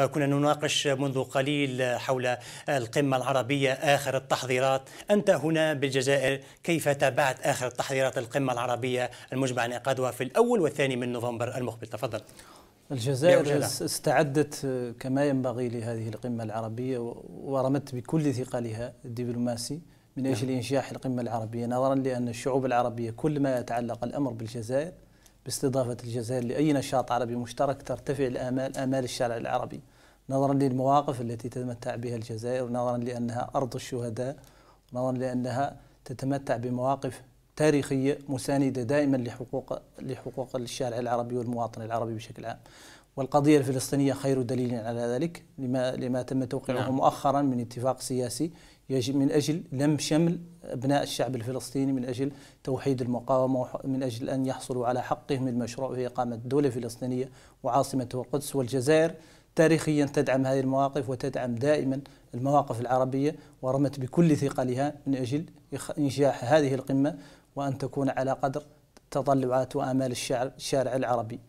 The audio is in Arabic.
آه، كنا نناقش منذ قليل حول القمة العربية آخر التحضيرات أنت هنا بالجزائر كيف تابعت آخر التحضيرات القمة العربية المجمع عن إنعقادها في الأول والثاني من نوفمبر المقبل تفضل الجزائر استعدت آه، كما ينبغي لهذه القمة العربية ورمت بكل ثقلها الدبلوماسي من أجل نعم. إنجاح القمة العربية نظرا لأن الشعوب العربية كل ما يتعلق الأمر بالجزائر باستضافة الجزائر لأي نشاط عربي مشترك ترتفع الآمال آمال الشارع العربي نظرا للمواقف التي تتمتع بها الجزائر ونظرا لأنها أرض الشهداء نظرا لأنها تتمتع بمواقف تاريخية مساندة دائما لحقوق لحقوق الشارع العربي والمواطن العربي بشكل عام والقضية الفلسطينية خير دليل على ذلك لما لما تم توقيعه نعم. مؤخرا من اتفاق سياسي يجب من أجل لم شمل أبناء الشعب الفلسطيني من أجل توحيد المقاومة من أجل أن يحصلوا على حقهم المشروع في إقامة دولة فلسطينية وعاصمته القدس والجزائر تاريخيا تدعم هذه المواقف وتدعم دائما المواقف العربية ورمت بكل ثقلها من أجل إنجاح هذه القمة وأن تكون على قدر تطلعات وآمال الشارع العربي